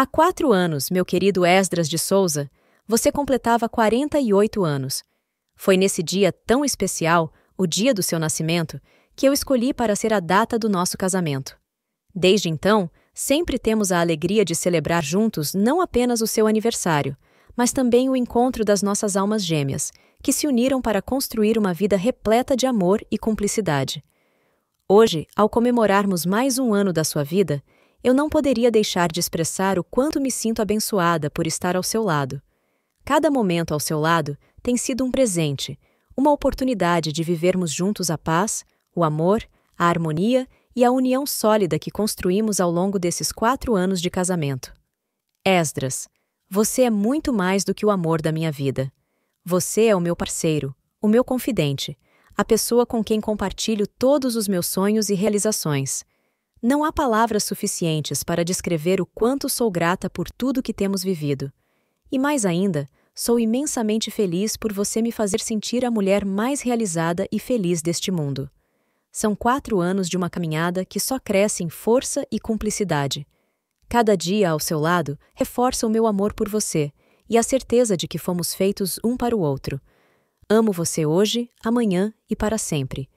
Há quatro anos, meu querido Esdras de Souza, você completava 48 anos. Foi nesse dia tão especial, o dia do seu nascimento, que eu escolhi para ser a data do nosso casamento. Desde então, sempre temos a alegria de celebrar juntos não apenas o seu aniversário, mas também o encontro das nossas almas gêmeas, que se uniram para construir uma vida repleta de amor e cumplicidade. Hoje, ao comemorarmos mais um ano da sua vida, eu não poderia deixar de expressar o quanto me sinto abençoada por estar ao seu lado. Cada momento ao seu lado tem sido um presente, uma oportunidade de vivermos juntos a paz, o amor, a harmonia e a união sólida que construímos ao longo desses quatro anos de casamento. Esdras, você é muito mais do que o amor da minha vida. Você é o meu parceiro, o meu confidente, a pessoa com quem compartilho todos os meus sonhos e realizações. Não há palavras suficientes para descrever o quanto sou grata por tudo que temos vivido. E mais ainda, sou imensamente feliz por você me fazer sentir a mulher mais realizada e feliz deste mundo. São quatro anos de uma caminhada que só cresce em força e cumplicidade. Cada dia ao seu lado reforça o meu amor por você e a certeza de que fomos feitos um para o outro. Amo você hoje, amanhã e para sempre.